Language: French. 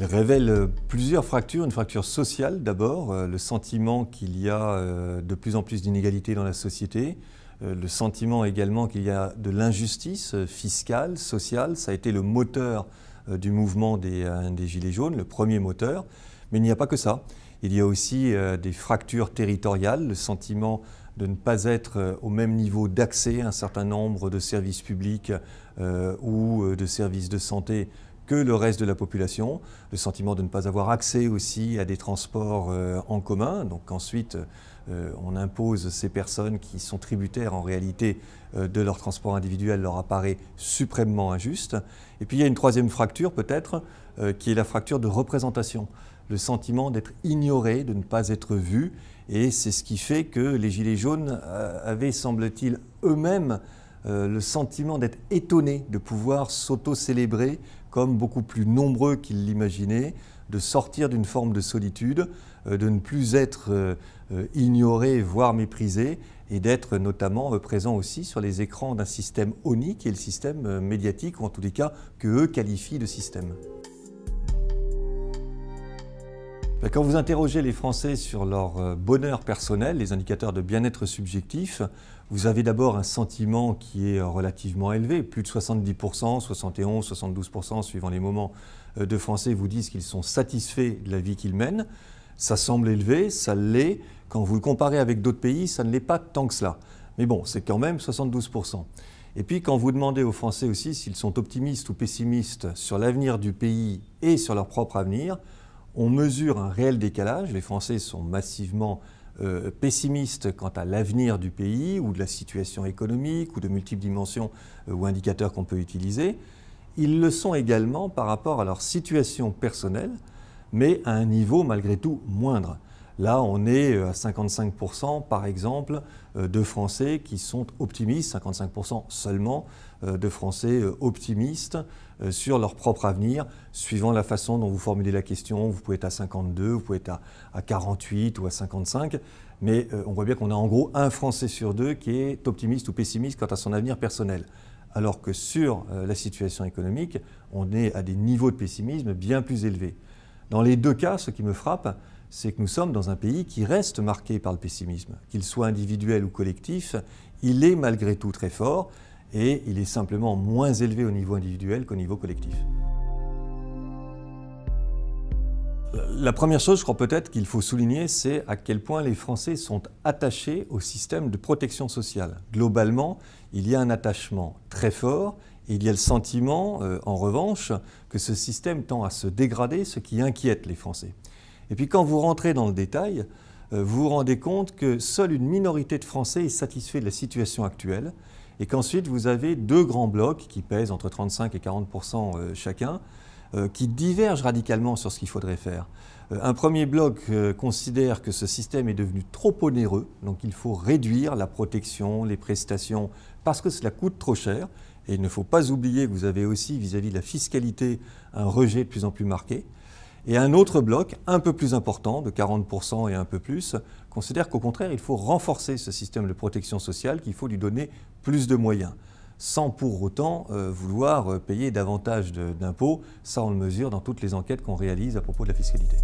Il révèle euh, plusieurs fractures, une fracture sociale d'abord, euh, le sentiment qu'il y a euh, de plus en plus d'inégalités dans la société, le sentiment également qu'il y a de l'injustice fiscale, sociale, ça a été le moteur du mouvement des, Gilets jaunes, le premier moteur, mais il n'y a pas que ça. Il y a aussi des fractures territoriales, le sentiment de ne pas être au même niveau d'accès à un certain nombre de services publics ou de services de santé que le reste de la population, le sentiment de ne pas avoir accès aussi à des transports euh, en commun. Donc ensuite, euh, on impose ces personnes qui sont tributaires en réalité euh, de leur transport individuel, leur apparaît suprêmement injuste. Et puis il y a une troisième fracture peut-être, qui est la fracture de représentation, le sentiment d'être ignoré, de ne pas être vu. Et c'est ce qui fait que les Gilets jaunes avaient, semble-t-il, eux-mêmes le sentiment d'être étonnés de pouvoir s'auto-célébrer beaucoup plus nombreux qu'ils l'imaginaient, de sortir d'une forme de solitude, euh, de ne plus être euh, euh, ignoré, voire méprisé, et d'être notamment présent aussi sur les écrans d'un système ONI, qui est le système médiatique, ou en tous les cas que eux qualifient de système. Bah, quand vous interrogez les Français sur leur euh, bonheur personnel, les indicateurs de bien-être subjectif, vous avez d'abord un sentiment qui est euh, relativement élevé. Plus de 70%, 71, 72% suivant les moments euh, de Français vous disent qu'ils sont satisfaits de la vie qu'ils mènent. Ça semble élevé, ça l'est. Quand vous le comparez avec d'autres pays, ça ne l'est pas tant que cela. Mais bon, c'est quand même 72%. Et puis quand vous demandez aux Français aussi s'ils sont optimistes ou pessimistes sur l'avenir du pays et sur leur propre avenir, on mesure un réel décalage. Les Français sont massivement euh, pessimistes quant à l'avenir du pays ou de la situation économique ou de multiples dimensions euh, ou indicateurs qu'on peut utiliser. Ils le sont également par rapport à leur situation personnelle, mais à un niveau malgré tout moindre. Là, on est euh, à 55%, par exemple, euh, de Français qui sont optimistes, 55% seulement euh, de Français optimistes sur leur propre avenir, suivant la façon dont vous formulez la question. Vous pouvez être à 52, vous pouvez être à, 48 ou à 55, mais on voit bien qu'on a en gros un Français sur deux qui est optimiste ou pessimiste quant à son avenir personnel alors que sur la situation économique, on est à des niveaux de pessimisme bien plus élevés. Dans les deux cas, ce qui me frappe, c'est que nous sommes dans un pays qui reste marqué par le pessimisme. Qu'il soit individuel ou collectif, il est malgré tout très fort et il est simplement moins élevé au niveau individuel qu'au niveau collectif. La première chose, je crois peut-être qu'il faut souligner, c'est à quel point les Français sont attachés au système de protection sociale. Globalement, il y a un attachement très fort et il y a le sentiment, euh, en revanche, que ce système tend à se dégrader, ce qui inquiète les Français. Et puis quand vous rentrez dans le détail, euh, vous vous rendez compte que seule une minorité de Français est satisfait de la situation actuelle et qu'ensuite vous avez deux grands blocs qui pèsent entre 35 et 40 euh, chacun, euh, qui divergent radicalement sur ce qu'il faudrait faire. Un premier bloc considère que ce système est devenu trop onéreux, donc il faut réduire la protection, les prestations, parce que cela coûte trop cher. Et il ne faut pas oublier que vous avez aussi, vis-à-vis -vis de la fiscalité, un rejet de plus en plus marqué. Et un autre bloc, un peu plus important, de 40% et un peu plus, considère qu'au contraire, il faut renforcer ce système de protection sociale, qu'il faut lui donner plus de moyens, sans pour autant euh, vouloir euh, payer davantage d'impôts. Ça, on le mesure dans toutes les enquêtes qu'on réalise à propos de la fiscalité.